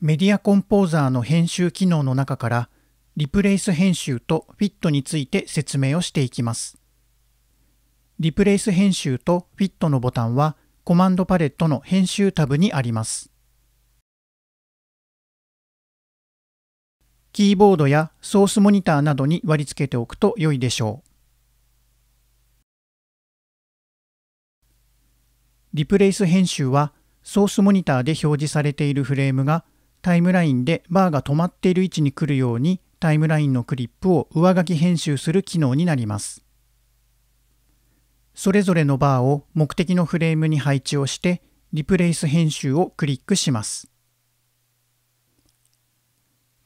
メディアコンポーザーの編集機能の中からリプレイス編集とフィットについて説明をしていきます。リプレイス編集とフィットのボタンはコマンドパレットの編集タブにあります。キーボードやソースモニターなどに割り付けておくと良いでしょう。リプレイス編集はソースモニターで表示されているフレームがタイムラインでバーが止まっている位置に来るようにタイムラインのクリップを上書き編集する機能になります。それぞれのバーを目的のフレームに配置をしてリプレイス編集をクリックします。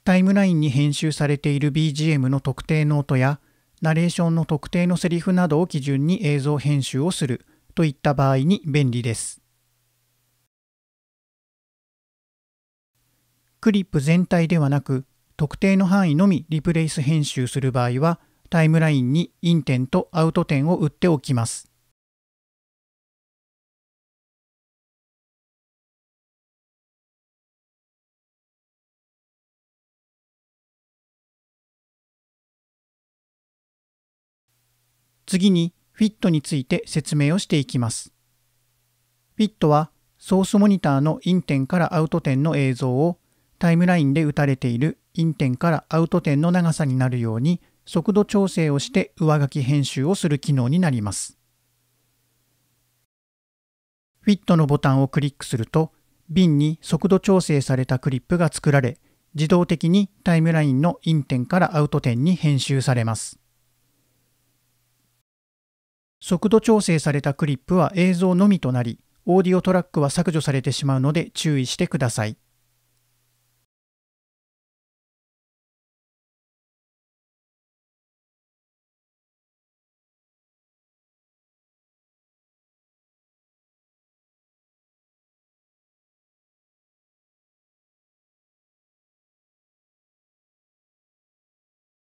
タイムラインに編集されている BGM の特定ノートやナレーションの特定のセリフなどを基準に映像編集をするといった場合に便利です。クリップ全体ではなく特定の範囲のみリプレイス編集する場合はタイムラインにイン点とアウト点を打っておきます。次にフィットについて説明をしていきます。フィットはソースモニターのイン点からアウト点の映像をタイムラインで打たれているイン点からアウト点の長さになるように速度調整をして上書き編集をする機能になります。フィットのボタンをクリックすると、瓶に速度調整されたクリップが作られ、自動的にタイムラインのイン点からアウト点に編集されます。速度調整されたクリップは映像のみとなり、オーディオトラックは削除されてしまうので注意してください。